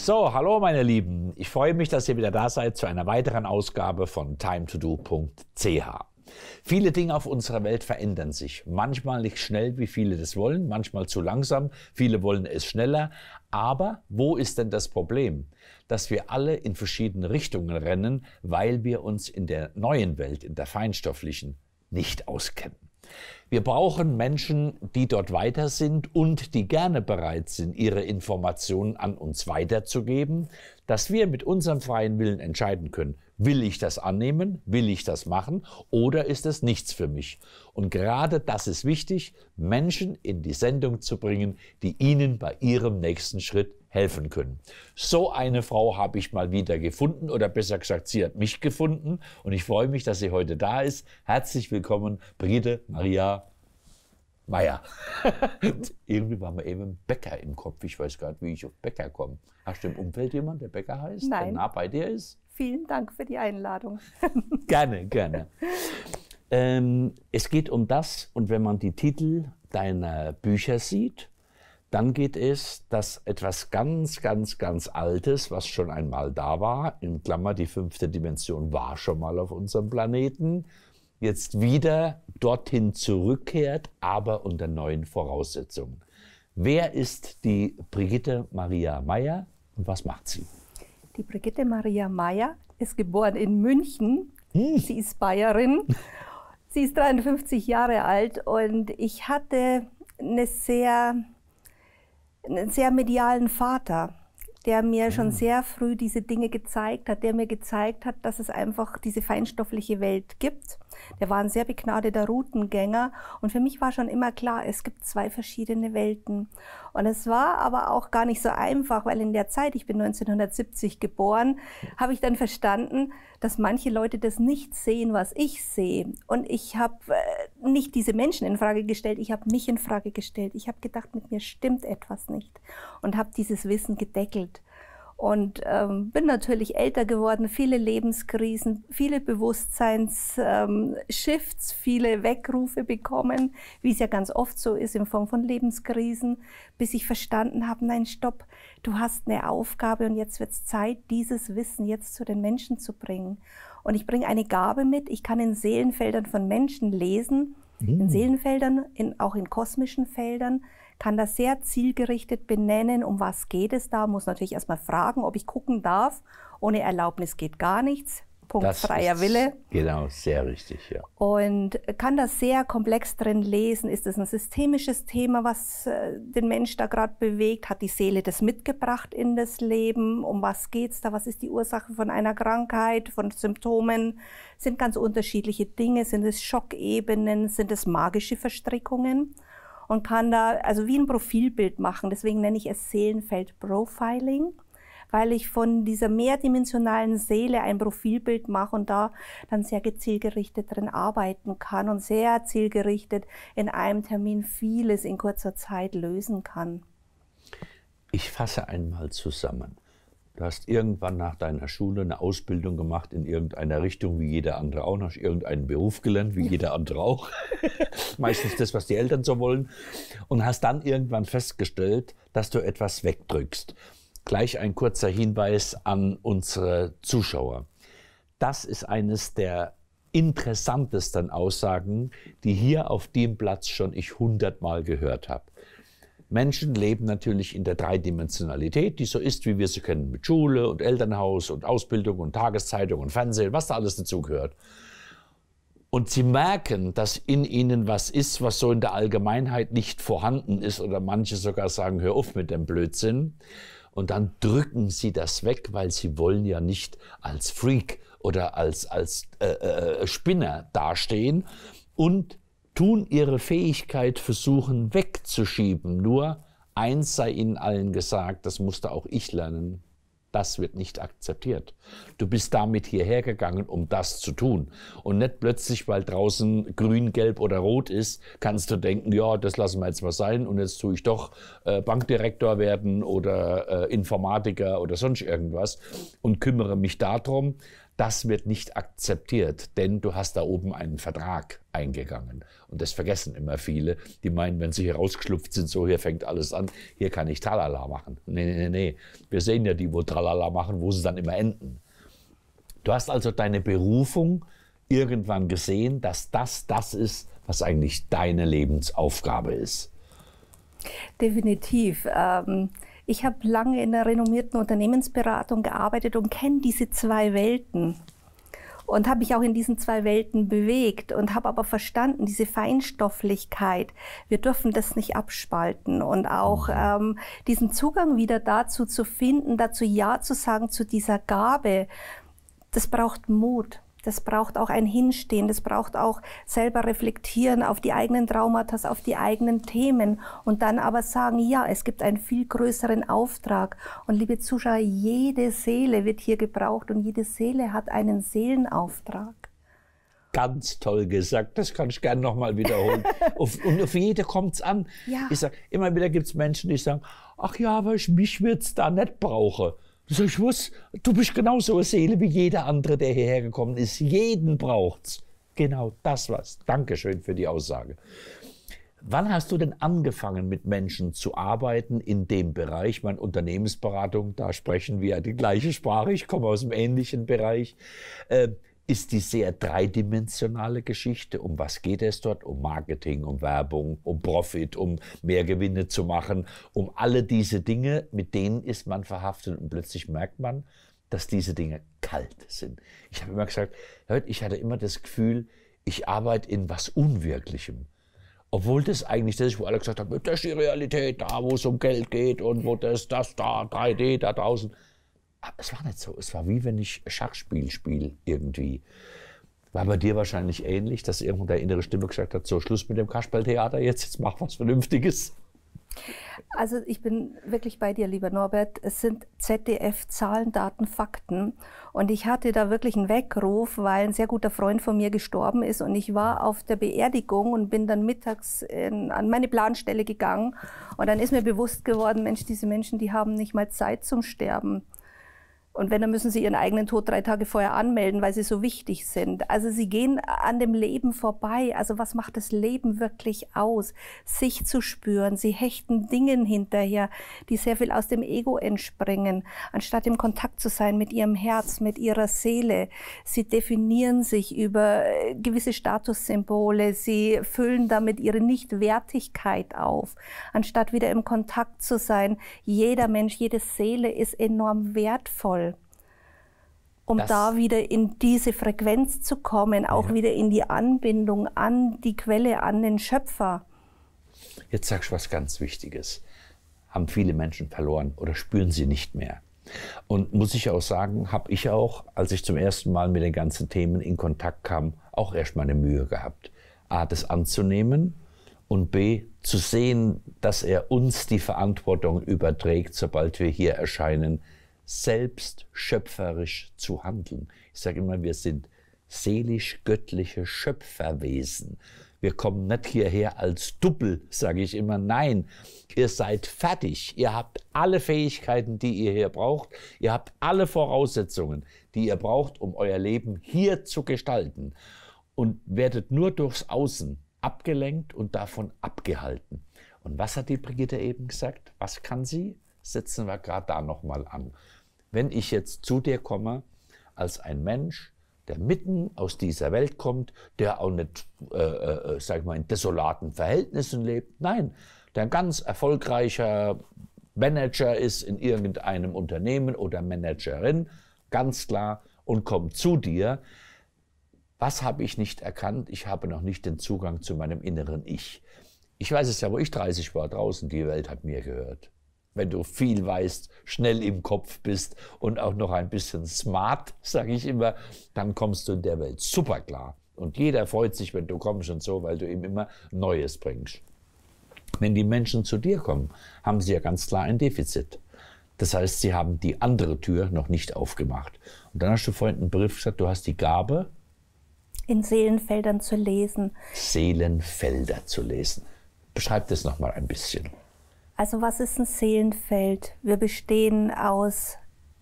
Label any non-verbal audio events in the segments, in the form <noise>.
So, hallo meine Lieben. Ich freue mich, dass ihr wieder da seid zu einer weiteren Ausgabe von timetodo.ch. Viele Dinge auf unserer Welt verändern sich. Manchmal nicht schnell, wie viele das wollen, manchmal zu langsam, viele wollen es schneller. Aber wo ist denn das Problem? Dass wir alle in verschiedene Richtungen rennen, weil wir uns in der neuen Welt, in der feinstofflichen, nicht auskennen. Wir brauchen Menschen, die dort weiter sind und die gerne bereit sind, ihre Informationen an uns weiterzugeben, dass wir mit unserem freien Willen entscheiden können, Will ich das annehmen? Will ich das machen? Oder ist es nichts für mich? Und gerade das ist wichtig, Menschen in die Sendung zu bringen, die ihnen bei ihrem nächsten Schritt helfen können. So eine Frau habe ich mal wieder gefunden oder besser gesagt, sie hat mich gefunden und ich freue mich, dass sie heute da ist. Herzlich willkommen, Brigitte Maria Meier. <laughs> Irgendwie war mir eben Bäcker im Kopf. Ich weiß gar nicht, wie ich auf Bäcker komme. Hast du im Umfeld jemanden, der Bäcker heißt, Nein. der nah bei dir ist? Vielen Dank für die Einladung. <laughs> gerne, gerne. Ähm, es geht um das, und wenn man die Titel deiner Bücher sieht, dann geht es, dass etwas ganz, ganz, ganz Altes, was schon einmal da war, in Klammer, die fünfte Dimension war schon mal auf unserem Planeten, jetzt wieder dorthin zurückkehrt, aber unter neuen Voraussetzungen. Wer ist die Brigitte Maria Meyer und was macht sie? Die Brigitte Maria Mayer ist geboren in München. Hm. Sie ist Bayerin. Sie ist 53 Jahre alt und ich hatte eine sehr, einen sehr medialen Vater, der mir ja. Ah. schon sehr früh diese Dinge gezeigt hat, der mir gezeigt hat, dass es einfach diese feinstoffliche Welt gibt der war ein sehr begnadeter Routengänger. Und für mich war schon immer klar, es gibt zwei verschiedene Welten. Und es war aber auch gar nicht so einfach, weil in der Zeit, ich bin 1970 geboren, habe ich dann verstanden, dass manche Leute das nicht sehen, was ich sehe. Und ich habe äh, nicht diese Menschen in Frage gestellt, ich habe mich in Frage gestellt. Ich habe gedacht, mit mir stimmt etwas nicht und habe dieses Wissen gedeckelt und ähm, bin natürlich älter geworden, viele Lebenskrisen, viele Bewusstseinsshifts, ähm, Shifts, viele Wegrufe bekommen, wie es ja ganz oft so ist in Form von Lebenskrisen, bis ich verstanden habe, nein, stopp, du hast eine Aufgabe und jetzt wird es Zeit, dieses Wissen jetzt zu den Menschen zu bringen. Und ich bringe eine Gabe mit, ich kann in Seelenfeldern von Menschen lesen, mhm. in oh. Seelenfeldern, in, auch in kosmischen Feldern kann das sehr zielgerichtet benennen, um was geht es da, muss natürlich erstmal fragen, ob ich gucken darf. Ohne Erlaubnis geht gar nichts. Punkt das freier ist, Wille. Genau, sehr richtig, ja. Und kann das sehr komplex drin lesen. Ist es ein systemisches Thema, was äh, den Mensch da gerade bewegt? Hat die Seele das mitgebracht in das Leben? Um was geht's da? Was ist die Ursache von einer Krankheit, von Symptomen? Sind ganz unterschiedliche Dinge. Sind es Schockebenen? Sind es magische Verstrickungen? und kann da also wie ein Profilbild machen. Deswegen nenne ich es Seelenfeld Profiling weil ich von dieser mehrdimensionalen Seele ein Profilbild mache und da dann sehr zielgerichtet drin arbeiten kann und sehr zielgerichtet in einem Termin vieles in kurzer Zeit lösen kann. Ich fasse einmal zusammen. Du hast irgendwann nach deiner Schule eine Ausbildung gemacht in irgendeiner Richtung, wie jeder andere auch, hast irgendeinen Beruf gelernt, wie jeder andere auch. <laughs> Meistens das, was die Eltern so wollen. Und hast dann irgendwann festgestellt, dass du etwas wegdrückst. Gleich ein kurzer Hinweis an unsere Zuschauer. Das ist eines der interessantesten Aussagen, die hier auf dem Platz schon ich hundertmal gehört habe. Menschen leben natürlich in der Dreidimensionalität, die so ist, wie wir sie kennen, mit Schule und Elternhaus und Ausbildung und Tageszeitung und Fernsehen, was da alles dazugehört. Und sie merken, dass in ihnen was ist, was so in der Allgemeinheit nicht vorhanden ist oder manche sogar sagen, hör auf mit dem Blödsinn. Und dann drücken sie das weg, weil sie wollen ja nicht als Freak oder als, als äh, äh, Spinner dastehen. Und tun ihre Fähigkeit versuchen wegzuschieben. Nur eins sei ihnen allen gesagt, das musste auch ich lernen. Das wird nicht akzeptiert. Du bist damit hierher gegangen, um das zu tun. Und nicht plötzlich, weil draußen grün, gelb oder rot ist, kannst du denken, ja, das lassen wir jetzt mal sein und jetzt tue ich doch äh, Bankdirektor werden oder äh, Informatiker oder sonst irgendwas und kümmere mich darum. Das wird nicht akzeptiert, denn du hast da oben einen Vertrag eingegangen. Und das vergessen immer viele. Die meinen, wenn sie hier rausgeschlüpft sind, so hier fängt alles an, hier kann ich Tralala machen. Nee, nee, nee, nee. Wir sehen ja die, wo Tralala machen, wo sie dann immer enden. Du hast also deine Berufung irgendwann gesehen, dass das das ist, was eigentlich deine Lebensaufgabe ist. Definitiv. Ähm ich habe lange in einer renommierten Unternehmensberatung gearbeitet und kenne diese zwei Welten und habe mich auch in diesen zwei Welten bewegt und habe aber verstanden, diese Feinstofflichkeit, wir dürfen das nicht abspalten und auch mhm. ähm, diesen Zugang wieder dazu zu finden, dazu Ja zu sagen, zu dieser Gabe, das braucht Mut. Das braucht auch ein Hinstehen, das braucht auch selber reflektieren auf die eigenen Traumata, auf die eigenen Themen und dann aber sagen, ja, es gibt einen viel größeren Auftrag. Und liebe Zuschauer, jede Seele wird hier gebraucht und jede Seele hat einen Seelenauftrag. Ganz toll gesagt, das kann ich gerne nochmal wiederholen. <laughs> auf, und auf jede kommt es an. Ja. Ich sag, immer wieder gibt es Menschen, die sagen, ach ja, aber ich, mich wird es da nicht brauchen. So, ich wusste, du bist genauso eine Seele wie jeder andere, der hierher gekommen ist. Jeden braucht's. Genau das war's. Dankeschön für die Aussage. Wann hast du denn angefangen, mit Menschen zu arbeiten in dem Bereich? Meine Unternehmensberatung, da sprechen wir ja die gleiche Sprache. Ich komme aus dem ähnlichen Bereich. Äh, ist die sehr dreidimensionale Geschichte. Um was geht es dort? Um Marketing, um Werbung, um Profit, um mehr Gewinne zu machen, um alle diese Dinge, mit denen ist man verhaftet und plötzlich merkt man, dass diese Dinge kalt sind. Ich habe immer gesagt, ich hatte immer das Gefühl, ich arbeite in was Unwirklichem. Obwohl das eigentlich das ist, wo alle gesagt haben, das ist die Realität, da wo es um Geld geht und wo das, das, da, 3D da draußen. Ah, es war nicht so. Es war wie wenn ich Schachspiel spiele irgendwie. War bei dir wahrscheinlich ähnlich, dass irgendwo der innere Stimme gesagt hat, so Schluss mit dem Kasperltheater jetzt, jetzt mach was Vernünftiges. Also ich bin wirklich bei dir, lieber Norbert. Es sind ZDF Zahlen, Daten, Fakten. Und ich hatte da wirklich einen Weckruf, weil ein sehr guter Freund von mir gestorben ist. Und ich war auf der Beerdigung und bin dann mittags in, an meine Planstelle gegangen. Und dann ist mir bewusst geworden, Mensch, diese Menschen, die haben nicht mal Zeit zum Sterben. Und wenn, dann müssen sie ihren eigenen Tod drei Tage vorher anmelden, weil sie so wichtig sind. Also sie gehen an dem Leben vorbei. Also was macht das Leben wirklich aus? Sich zu spüren. Sie hechten Dingen hinterher, die sehr viel aus dem Ego entspringen, anstatt im Kontakt zu sein mit ihrem Herz, mit ihrer Seele. Sie definieren sich über äh, gewisse Statussymbole. Sie füllen damit ihre Nichtwertigkeit auf, anstatt wieder im Kontakt zu sein. Jeder Mensch, jede Seele ist enorm wertvoll um das da wieder in diese Frequenz zu kommen, auch ja. wieder in die Anbindung an die Quelle, an den Schöpfer. Jetzt sagst du was ganz Wichtiges. Haben viele Menschen verloren oder spüren sie nicht mehr. Und muss ich auch sagen, habe ich auch, als ich zum ersten Mal mit den ganzen Themen in Kontakt kam, auch erst mal eine Mühe gehabt. A, das anzunehmen und B, zu sehen, dass er uns die Verantwortung überträgt, sobald wir hier erscheinen, selbst schöpferisch zu handeln. Ich sage immer, wir sind seelisch-göttliche Schöpferwesen. Wir kommen nicht hierher als Doppel, sage ich immer. Nein, ihr seid fertig. Ihr habt alle Fähigkeiten, die ihr hier braucht. Ihr habt alle Voraussetzungen, die ihr braucht, um euer Leben hier zu gestalten. Und werdet nur durchs Außen abgelenkt und davon abgehalten. Und was hat die Brigitte eben gesagt? Was kann sie? Setzen wir gerade da nochmal an wenn ich jetzt zu dir komme als ein Mensch, der mitten aus dieser Welt kommt, der auch nicht, äh, äh, äh, sag ich mal, in desolaten Verhältnissen lebt. Nein, der ein ganz erfolgreicher Manager ist in irgendeinem Unternehmen oder Managerin, ganz klar, und kommt zu dir. Was habe ich nicht erkannt? Ich habe noch nicht den Zugang zu meinem inneren Ich. Ich weiß es ja, wo ich 30 war, draußen, die Welt hat mir gehört wenn du viel weißt, schnell im Kopf bist und auch noch ein bisschen smart, <laughs> sage ich immer, dann kommst du in der Welt super klar. Und jeder freut sich, wenn du kommst und so, weil du ihm immer Neues bringst. Wenn die Menschen zu dir kommen, haben sie ja ganz klar ein Defizit. Das heißt, sie haben die andere Tür noch nicht aufgemacht. Und dann hast du vorhin einen Brief gesagt, du hast die Gabe, in Seelenfeldern zu lesen. Seelenfelder zu lesen. Beschreib das nochmal ein bisschen. Also was ist ein Seelenfeld? Wir bestehen aus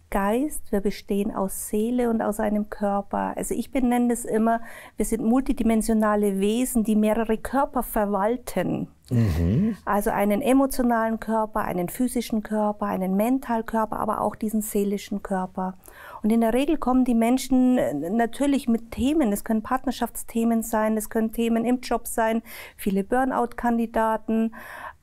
Geist, wir bestehen aus Seele und aus einem Körper. Also ich benenne es immer, wir sind multidimensionale Wesen, die mehrere Körper verwalten. Mhm. Also einen emotionalen Körper, einen physischen Körper, einen Mentalkörper, aber auch diesen seelischen Körper. Und in der Regel kommen die Menschen äh, natürlich mit Themen. Es können Partnerschaftsthemen sein, es können Themen im Job sein, viele Burnout-Kandidaten.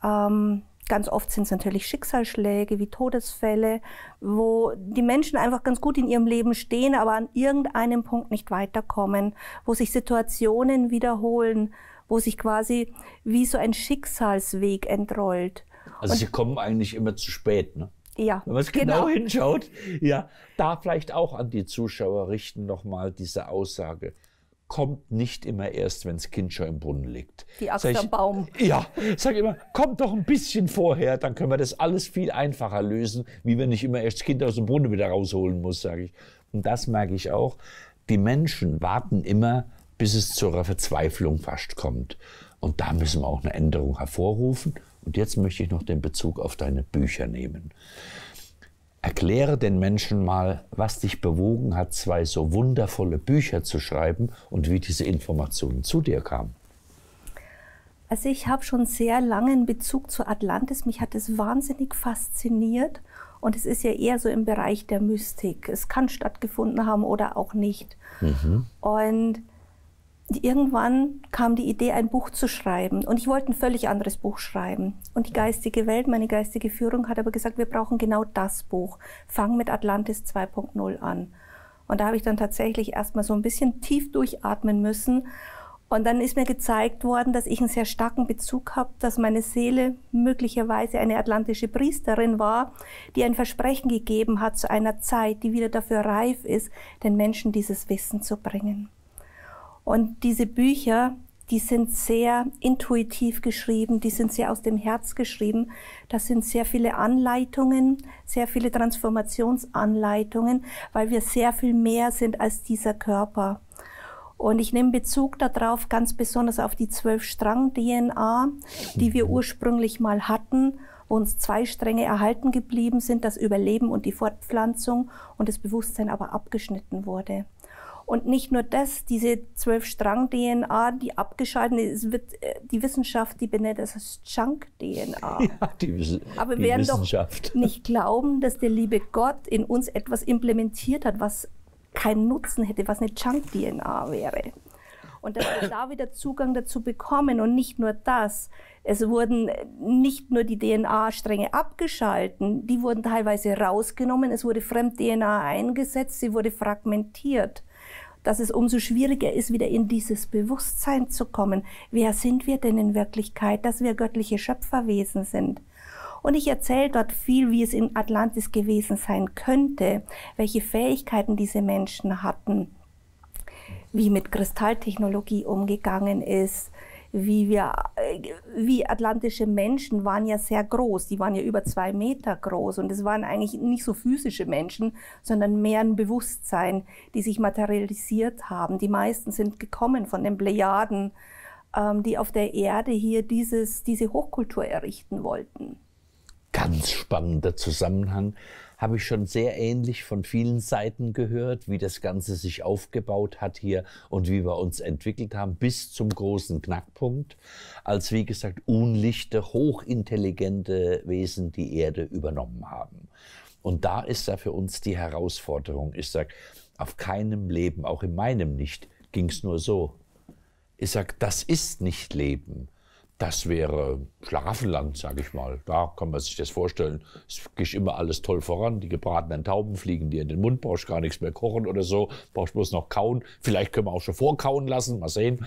Ähm, Ganz oft sind es natürlich Schicksalsschläge wie Todesfälle, wo die Menschen einfach ganz gut in ihrem Leben stehen, aber an irgendeinem Punkt nicht weiterkommen, wo sich Situationen wiederholen, wo sich quasi wie so ein Schicksalsweg entrollt. Also Und sie kommen eigentlich immer zu spät, ne? Ja. Wenn man es genau. genau. hinschaut, ja, da vielleicht auch an die Zuschauer richten nochmal diese Aussage kommt nicht immer erst, wenn das Kind schon im Brunnen liegt. Die Axt am Baum. Ja, sag immer, kommt doch ein bisschen vorher, dann können wir das alles viel einfacher lösen, wie wenn ich immer erst das Kind aus dem Brunnen wieder rausholen muss, sage ich. Und das merke ich auch. Die Menschen warten immer, bis es zur Verzweiflung fast kommt. Und da müssen wir auch eine Änderung hervorrufen. Und jetzt möchte ich noch den Bezug auf deine Bücher nehmen. Erkläre den Menschen mal, was dich bewogen hat, zwei so wundervolle Bücher zu schreiben und wie diese Informationen zu dir kamen. Also ich habe schon sehr lange einen Bezug zu Atlantis. Mich hat es wahnsinnig fasziniert und es ist ja eher so im Bereich der Mystik. Es kann stattgefunden haben oder auch nicht. Mhm. Und irgendwann kam die Idee, ein Buch zu schreiben. Und ich wollte ein völlig anderes Buch schreiben. Und die geistige Welt, meine geistige Führung hat aber gesagt, wir brauchen genau das Buch. Fang mit Atlantis 2.0 an. Und da habe ich dann tatsächlich erstmal so ein bisschen tief durchatmen müssen. Und dann ist mir gezeigt worden, dass ich einen sehr starken Bezug habe, dass meine Seele möglicherweise eine atlantische Priesterin war, die ein Versprechen gegeben hat zu einer Zeit, die wieder dafür reif ist, den Menschen dieses Wissen zu bringen. Und diese Bücher, die sind sehr intuitiv geschrieben, die sind sehr aus dem Herz geschrieben. Das sind sehr viele Anleitungen, sehr viele Transformationsanleitungen, weil wir sehr viel mehr sind als dieser Körper. Und ich nehme Bezug darauf ganz besonders auf die Zwölf-Strang-DNA, die wir mhm. ursprünglich mal hatten, wo uns zwei Stränge erhalten geblieben sind, das Überleben und die Fortpflanzung und das Bewusstsein aber abgeschnitten wurde. Und nicht nur das, diese zwölf Strang-DNA, die abgeschaltet es wird, äh, die Wissenschaft, die benennt das als Junk-DNA. <laughs> Ja, die, Aber wir werden doch <laughs> nicht glauben, dass der liebe Gott in uns etwas implementiert hat, was keinen Nutzen hätte, was eine Junk-DNA wäre. Und dass wir da wieder Zugang dazu bekommen und nicht nur das. Es wurden nicht nur die DNA-Stränge abgeschalten, die wurden teilweise rausgenommen, es wurde Fremd-DNA eingesetzt, sie wurde fragmentiert dass es umso schwieriger ist, wieder in dieses Bewusstsein zu kommen. Wer sind wir denn in Wirklichkeit, dass wir göttliche Schöpferwesen sind? Und ich erzähle dort viel, wie es in Atlantis gewesen sein könnte, welche Fähigkeiten diese Menschen hatten, wie mit Kristalltechnologie umgegangen ist, wie wir, äh, wie atlantische Menschen waren ja sehr groß. Die waren ja über zwei Meter groß und es waren eigentlich nicht so physische Menschen, sondern mehr ein Bewusstsein, die sich materialisiert haben. Die meisten sind gekommen von den Plejaden, ähm, die auf der Erde hier dieses, diese Hochkultur errichten wollten. Ganz spannender Zusammenhang habe ich schon sehr ähnlich von vielen Seiten gehört, wie das Ganze sich aufgebaut hat hier und wie wir uns entwickelt haben, bis zum großen Knackpunkt, als wie gesagt unlichte, hochintelligente Wesen die Erde übernommen haben. Und da ist da für uns die Herausforderung. Ich sage, auf keinem Leben, auch in meinem nicht, ging es nur so. Ich sage, das ist nicht Leben. Das wäre Schlaraffenland, sage ich mal. Da kann man sich das vorstellen. Es geht immer alles toll voran. Die gebratenen Tauben fliegen dir in den Mund, brauchst gar nichts mehr kochen oder so, brauchst bloß noch kauen. Vielleicht können wir auch schon vorkauen lassen, mal sehen.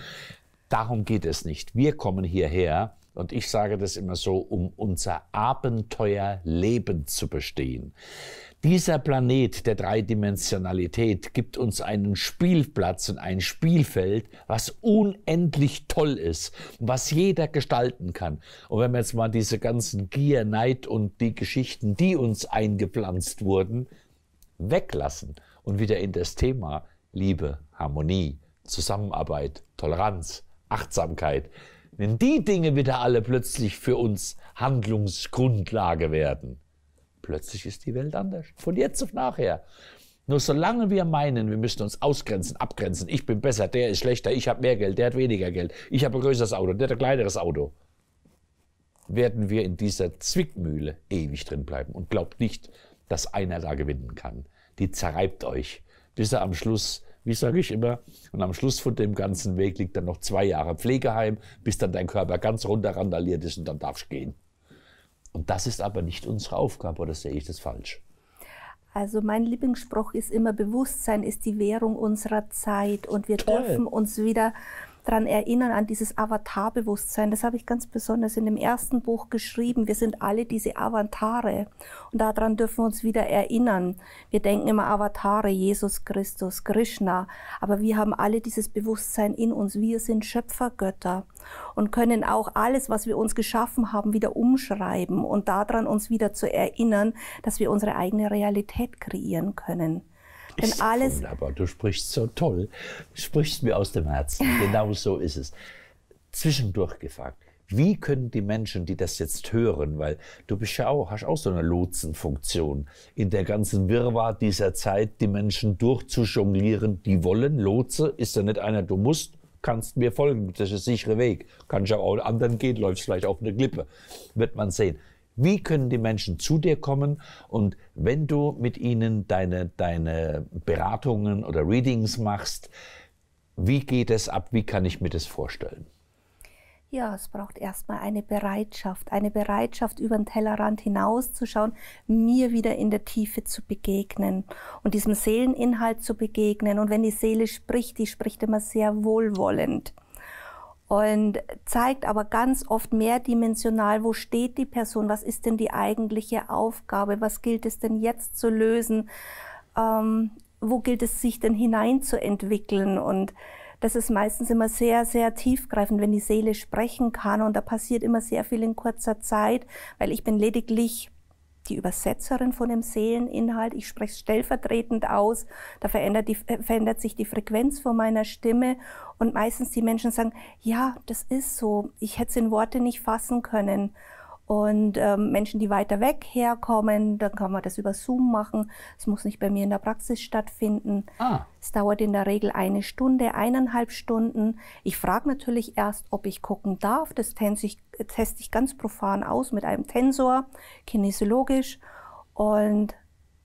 Darum geht es nicht. Wir kommen hierher und ich sage das immer so, um unser Abenteuerleben zu bestehen. Dieser Planet der Dreidimensionalität gibt uns einen Spielplatz und ein Spielfeld, was unendlich toll ist, was jeder gestalten kann. Und wenn wir jetzt mal diese ganzen Gier, Neid und die Geschichten, die uns eingepflanzt wurden, weglassen und wieder in das Thema Liebe, Harmonie, Zusammenarbeit, Toleranz, Achtsamkeit, wenn die Dinge wieder alle plötzlich für uns Handlungsgrundlage werden, plötzlich ist die Welt anders. Von jetzt auf nachher. Nur solange wir meinen, wir müssen uns ausgrenzen, abgrenzen, ich bin besser, der ist schlechter, ich habe mehr Geld, der hat weniger Geld, ich habe ein größeres Auto, der hat ein kleineres Auto, werden wir in dieser Zwickmühle ewig drin bleiben. Und glaubt nicht, dass einer da gewinnen kann. Die zerreibt euch, bis er am Schluss wie sage ich immer. Und am Schluss von dem ganzen Weg liegt dann noch zwei Jahre Pflegeheim, bis dann dein Körper ganz runter randaliert ist und dann darfst du gehen. Und das ist aber nicht unsere Aufgabe, oder sehe ich das falsch? Also mein Lieblingsspruch ist immer, Bewusstsein ist die Währung unserer Zeit und wir Toll. dürfen uns wieder daran erinnern, an dieses Avatar-Bewusstsein. Das habe ich ganz besonders in dem ersten Buch geschrieben. Wir sind alle diese Avatare. Und daran dürfen wir uns wieder erinnern. Wir denken immer Avatare, Jesus Christus, Krishna. Aber wir haben alle dieses Bewusstsein in uns. Wir sind Schöpfergötter und können auch alles, was wir uns geschaffen haben, wieder umschreiben und daran uns wieder zu erinnern, dass wir unsere eigene Realität kreieren können. Wenn ist alles wunderbar, du sprichst so toll, sprichst mir aus dem Herzen. <laughs> Genau so ist es. Zwischendurch gefragt, wie können die Menschen, die das jetzt hören, weil du bist ja auch, hast auch so eine Lotsenfunktion, in der ganzen Wirrwarr dieser Zeit die Menschen durchzujonglieren, die wollen. Lotse ist ja nicht einer, du musst, kannst mir folgen, das ist der sichere Weg. Kannst ja auch anderen gehen, läufst vielleicht auf eine Klippe, wird man sehen. Wie können die Menschen zu dir kommen? Und wenn du mit ihnen deine, deine Beratungen oder Readings machst, wie geht es ab? Wie kann ich mir das vorstellen? Ja, es braucht erstmal eine Bereitschaft, eine Bereitschaft, über den Tellerrand hinauszuschauen, mir wieder in der Tiefe zu begegnen und diesem Seeleninhalt zu begegnen. Und wenn die Seele spricht, die spricht immer sehr wohlwollend und zeigt aber ganz oft mehrdimensional, wo steht die Person, was ist denn die eigentliche Aufgabe, was gilt es denn jetzt zu lösen, ähm, wo gilt es sich denn hineinzuentwickeln und das ist meistens immer sehr, sehr tiefgreifend, wenn die Seele sprechen kann und da passiert immer sehr viel in kurzer Zeit, weil ich bin lediglich die Übersetzerin von dem Seeleninhalt. Ich spreche stellvertretend aus. Da verändert, die, äh, verändert sich die Frequenz von meiner Stimme. Und meistens die Menschen sagen, ja, das ist so. Ich hätte es in Worte nicht fassen können. Und ähm, Menschen, die weiter weg herkommen, dann kann man das über Zoom machen. Es muss nicht bei mir in der Praxis stattfinden. Ah. Es dauert in der Regel eine Stunde, eineinhalb Stunden. Ich frage natürlich erst, ob ich gucken darf. Das teste ich, äh, teste ich ganz profan aus mit einem Tensor, kinesiologisch. Und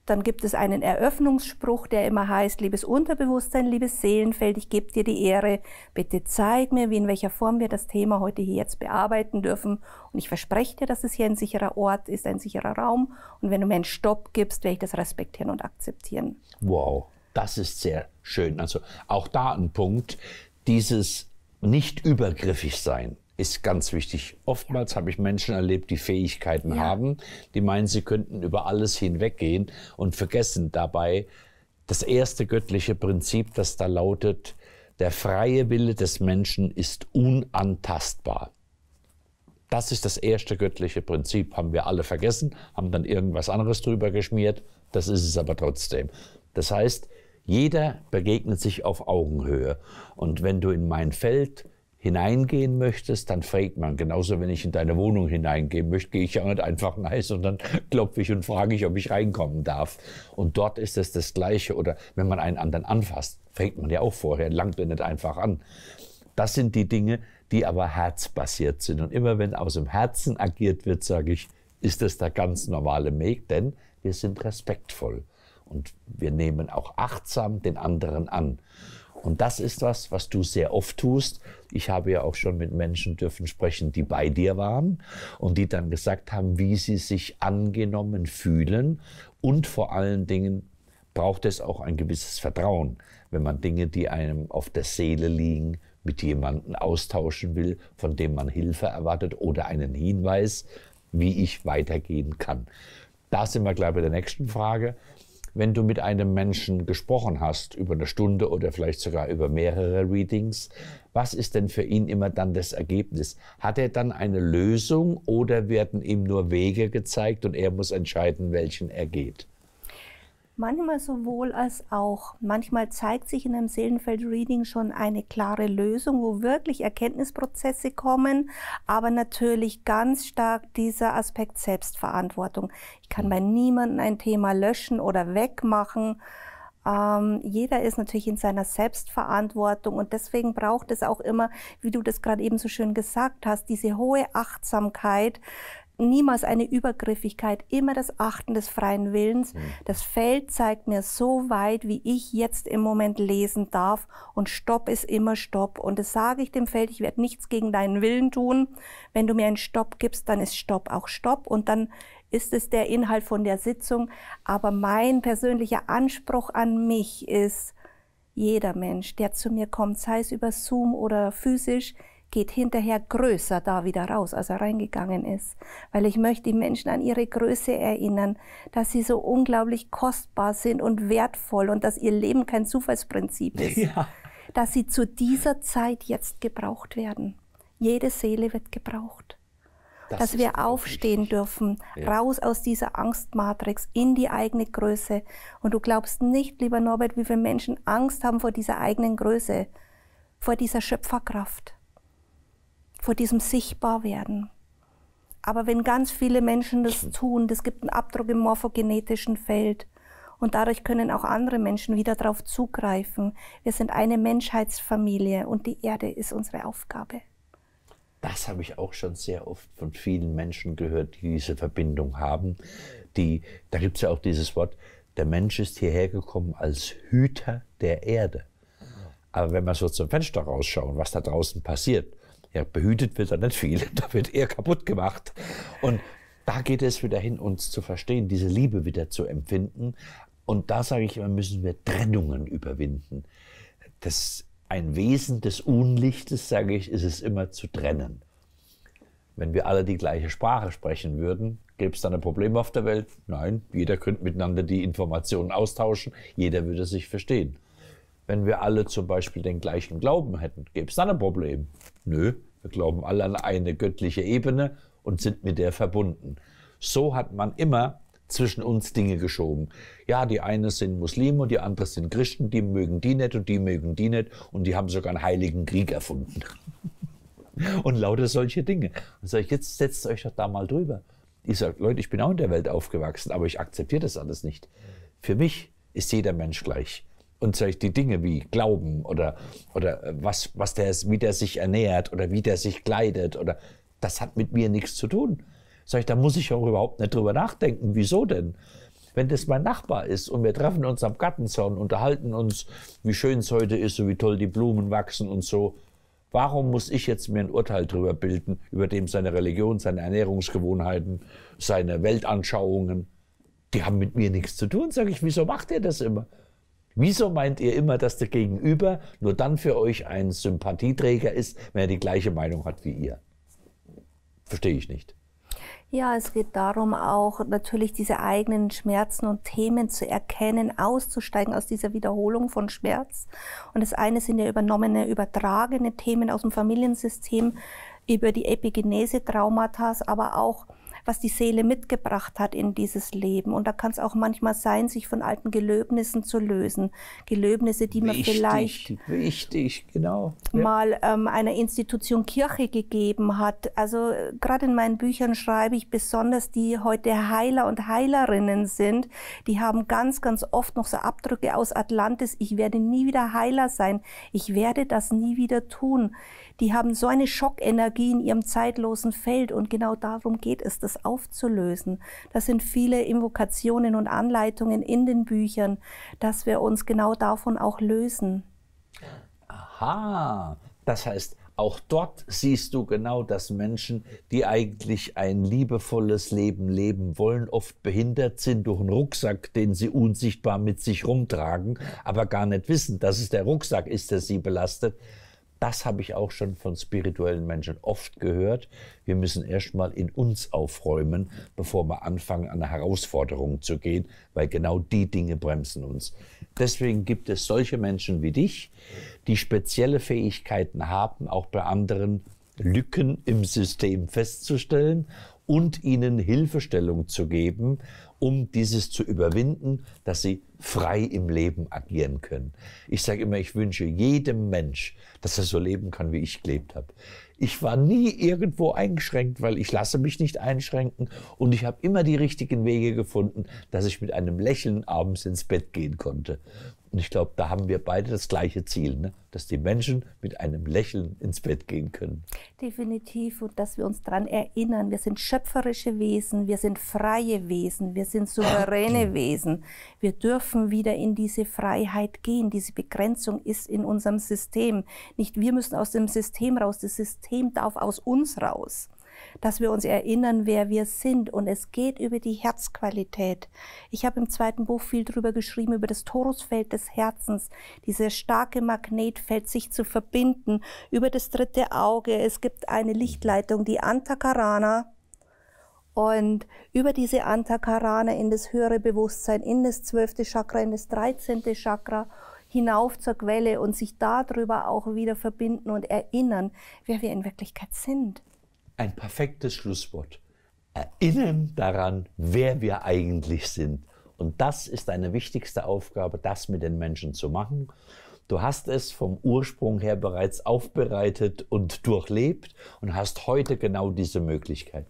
dann gibt es einen Eröffnungsspruch, der immer heißt, liebes Unterbewusstsein, liebes Seelenfeld, ich gebe dir die Ehre. Bitte zeig mir, wie in welcher Form wir das Thema heute hier jetzt bearbeiten dürfen. Und ich verspreche dir, dass es hier ein sicherer Ort ist, ein sicherer Raum. Und wenn du mir einen Stopp gibst, werde ich das respektieren und akzeptieren. Wow, das ist sehr schön. Also auch da ein Punkt, dieses nicht übergriffig sein ist ganz wichtig. Oftmals habe ich Menschen erlebt, die Fähigkeiten ja. haben, die meinen, sie könnten über alles hinweggehen und vergessen dabei das erste göttliche Prinzip, das da lautet, der freie Wille des Menschen ist unantastbar. Das ist das erste göttliche Prinzip, haben wir alle vergessen, haben dann irgendwas anderes drüber geschmiert, das ist es aber trotzdem. Das heißt, jeder begegnet sich auf Augenhöhe. Und wenn du in mein Feld hineingehen möchtest, dann fragt man. Genauso, wenn ich in deine Wohnung hineingehen möchte, gehe ich ja nicht einfach nein, sondern <laughs> klopfe ich und frage ich, ob ich reinkommen darf. Und dort ist es das Gleiche. Oder wenn man einen anderen anfasst, fragt man ja auch vorher, langt mir nicht einfach an. Das sind die Dinge, die aber herzbasiert sind. Und immer wenn aus dem Herzen agiert wird, sage ich, ist das der ganz normale Weg, denn wir sind respektvoll. Und wir nehmen auch achtsam den anderen an. Und das ist was, was du sehr oft tust. Ich habe ja auch schon mit Menschen dürfen sprechen, die bei dir waren und die dann gesagt haben, wie sie sich angenommen fühlen und vor allen Dingen braucht es auch ein gewisses Vertrauen, wenn man Dinge, die einem auf der Seele liegen, mit jemandem austauschen will, von dem man Hilfe erwartet oder einen Hinweis, wie ich weitergehen kann. Da sind wir gleich bei der nächsten Frage wenn du mit einem Menschen gesprochen hast, über eine Stunde oder vielleicht sogar über mehrere Readings, was ist denn für ihn immer dann das Ergebnis? Hat er dann eine Lösung oder werden ihm nur Wege gezeigt und er muss entscheiden, welchen er geht? Manchmal sowohl als auch. Manchmal zeigt sich in einem Seelenfeld-Reading schon eine klare Lösung, wo wirklich Erkenntnisprozesse kommen, aber natürlich ganz stark dieser Aspekt Selbstverantwortung. Ich kann bei niemandem ein Thema löschen oder wegmachen. Ähm, jeder ist natürlich in seiner Selbstverantwortung und deswegen braucht es auch immer, wie du das gerade eben so schön gesagt hast, diese hohe Achtsamkeit, niemals eine Übergriffigkeit, immer das Achten des freien Willens. Mhm. Das Feld zeigt mir so weit, wie ich jetzt im Moment lesen darf und Stopp ist immer Stopp. Und das sage ich dem Feld, ich werde nichts gegen deinen Willen tun. Wenn du mir einen Stopp gibst, dann ist Stopp auch Stopp und dann ist es der Inhalt von der Sitzung. Aber mein persönlicher Anspruch an mich ist, jeder Mensch, der zu mir kommt, sei es über Zoom oder physisch, geht hinterher größer da wieder raus, als er reingegangen ist. Weil ich möchte die Menschen an ihre Größe erinnern, dass sie so unglaublich kostbar sind und wertvoll und dass ihr Leben kein Zufallsprinzip ist. Ja. Dass sie zu dieser Zeit jetzt gebraucht werden. Jede Seele wird gebraucht. Das dass wir aufstehen richtig. dürfen, ja. raus aus dieser Angstmatrix in die eigene Größe. Und du glaubst nicht, lieber Norbert, wie viele Menschen Angst haben vor dieser eigenen Größe, vor dieser Schöpferkraft vor diesem Sichtbarwerden. Aber wenn ganz viele Menschen das tun, das gibt einen Abdruck im morphogenetischen Feld. Und dadurch können auch andere Menschen wieder darauf zugreifen. Wir sind eine Menschheitsfamilie und die Erde ist unsere Aufgabe. Das habe ich auch schon sehr oft von vielen Menschen gehört, die diese Verbindung haben. Die, da gibt es ja auch dieses Wort, der Mensch ist hierher gekommen als Hüter der Erde. Aber wenn wir so zum Fenster rausschauen, was da draußen passiert, ja, behütet wird er nicht viel, <laughs> da wird er kaputt gemacht. Und da geht es wieder hin, uns zu verstehen, diese Liebe wieder zu empfinden. Und da sage ich immer, müssen wir Trennungen überwinden. Das ein Wesen des Unlichtes, sage ich, ist es immer zu trennen. Wenn wir alle die gleiche Sprache sprechen würden, gäbe es dann ein Problem auf der Welt? Nein, jeder könnte miteinander die Informationen austauschen, jeder würde sich verstehen. Wenn wir alle zum Beispiel den gleichen Glauben hätten, gäbe es dann ein Problem. Nö, wir glauben alle an eine göttliche Ebene und sind mit der verbunden. So hat man immer zwischen uns Dinge geschoben. Ja, die einen sind Muslime und die anderen sind Christen, die mögen die nicht und die mögen die nicht und die haben sogar einen heiligen Krieg erfunden. <laughs> und lauter solche Dinge. Und sage ich, jetzt setzt euch doch da mal drüber. Ich sage, Leute, ich bin auch in der Welt aufgewachsen, aber ich akzeptiere das alles nicht. Für mich ist jeder Mensch gleich und solch die Dinge wie Glauben oder, oder was, was der, wie der sich ernährt oder wie der sich kleidet oder das hat mit mir nichts zu tun. Sag ich, da muss ich auch überhaupt nicht drüber nachdenken. Wieso denn? Wenn das mein Nachbar ist und wir treffen uns am Gartenzaun, unterhalten uns, wie schön es heute ist und wie toll die Blumen wachsen und so, warum muss ich jetzt mir ein Urteil drüber bilden, über dem seine Religion, seine Ernährungsgewohnheiten, seine Weltanschauungen, die haben mit mir nichts zu tun, sage ich, wieso macht er das immer? Wieso meint ihr immer, dass der Gegenüber nur dann für euch ein Sympathieträger ist, wenn er die gleiche Meinung hat wie ihr? Verstehe ich nicht. Ja, es geht darum, auch natürlich diese eigenen Schmerzen und Themen zu erkennen, auszusteigen aus dieser Wiederholung von Schmerz. Und das eine sind ja übernommene, übertragene Themen aus dem Familiensystem über die Epigenese Traumata, aber auch was die Seele mitgebracht hat in dieses Leben. Und da kann es auch manchmal sein, sich von alten Gelöbnissen zu lösen. Gelöbnisse, die man wichtig, vielleicht wichtig, genau. Ja. mal ähm, einer Institution Kirche gegeben hat. Also äh, gerade in meinen Büchern schreibe ich besonders, die heute Heiler und Heilerinnen sind, die haben ganz, ganz oft noch so Abdrücke aus Atlantis. Ich werde nie wieder Heiler sein. Ich werde das nie wieder tun die haben so eine Schockenergie in ihrem zeitlosen Feld und genau darum geht es, das aufzulösen. Das sind viele Invokationen und Anleitungen in den Büchern, dass wir uns genau davon auch lösen. Aha, das heißt, auch dort siehst du genau, dass Menschen, die eigentlich ein liebevolles Leben leben wollen, oft behindert sind durch einen Rucksack, den sie unsichtbar mit sich rumtragen, aber gar nicht wissen, dass es der Rucksack ist, der sie belastet das habe ich auch schon von spirituellen Menschen oft gehört. Wir müssen erstmal in uns aufräumen, bevor wir anfangen, an Herausforderungen zu gehen, weil genau die Dinge bremsen uns. Deswegen gibt es solche Menschen wie dich, die spezielle Fähigkeiten haben, auch bei anderen Lücken im System festzustellen und ihnen Hilfestellung zu geben um dieses zu überwinden, dass sie frei im Leben agieren können. Ich sage immer, ich wünsche jedem Mensch, dass er so leben kann, wie ich gelebt habe. Ich war nie irgendwo eingeschränkt, weil ich lasse mich nicht einschränken und ich habe immer die richtigen Wege gefunden, dass ich mit einem Lächeln abends ins Bett gehen konnte. Und ich glaube, da haben wir beide das gleiche Ziel, ne? dass die Menschen mit einem Lächeln ins Bett gehen können. Definitiv und dass wir uns daran erinnern, wir sind schöpferische Wesen, wir sind freie Wesen, wir sind souveräne Wesen. Wir dürfen wieder in diese Freiheit gehen. Diese Begrenzung ist in unserem System. Nicht wir müssen aus dem System raus, das System darf aus uns raus dass wir uns erinnern, wer wir sind. Und es geht über die Herzqualität. Ich habe im zweiten Buch viel darüber geschrieben, über das Torusfeld des Herzens, dieses starke Magnetfeld, sich zu verbinden, über das dritte Auge. Es gibt eine Lichtleitung, die Antakarana. Und über diese Antakarana in das höhere Bewusstsein, in das zwölfte Chakra, in das dreizehnte Chakra hinauf zur Quelle und sich darüber auch wieder verbinden und erinnern, wer wir in Wirklichkeit sind ein perfektes Schlusswort. Erinnern daran, wer wir eigentlich sind. Und das ist deine wichtigste Aufgabe, das mit den Menschen zu machen. Du hast es vom Ursprung her bereits aufbereitet und durchlebt und hast heute genau diese Möglichkeit.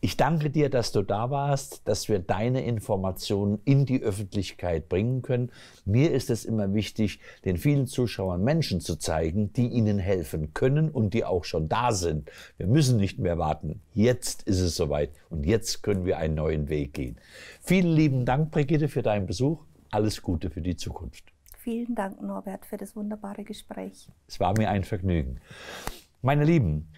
Ich danke dir, dass du da warst, dass wir deine Informationen in die Öffentlichkeit bringen können. Mir ist es immer wichtig, den vielen Zuschauern Menschen zu zeigen, die ihnen helfen können und die auch schon da sind. Wir müssen nicht mehr warten. Jetzt ist es soweit und jetzt können wir einen neuen Weg gehen. Vielen lieben Dank, Brigitte, für deinen Besuch. Alles Gute für die Zukunft. Vielen Dank, Norbert, für das wunderbare Gespräch. Es war mir ein Vergnügen. Meine Lieben,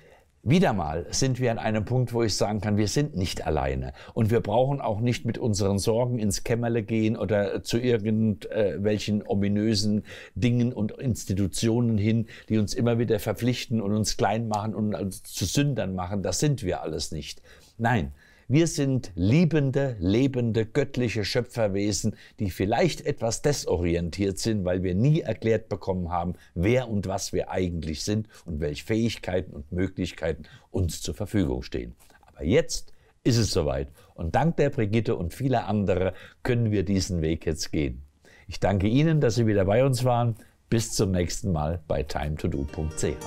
wieder mal sind wir an einem Punkt, wo ich sagen kann, wir sind nicht alleine. Und wir brauchen auch nicht mit unseren Sorgen ins Kämmerle gehen oder zu irgendwelchen ominösen Dingen und Institutionen hin, die uns immer wieder verpflichten und uns klein machen und zu Sündern machen. Das sind wir alles nicht. Nein, wir sind liebende, lebende, göttliche Schöpferwesen, die vielleicht etwas desorientiert sind, weil wir nie erklärt bekommen haben, wer und was wir eigentlich sind und welche Fähigkeiten und Möglichkeiten uns zur Verfügung stehen. Aber jetzt ist es soweit. Und dank der Brigitte und vieler anderer können wir diesen Weg jetzt gehen. Ich danke Ihnen, dass Sie wieder bei uns waren. Bis zum nächsten Mal bei timetodo.ch.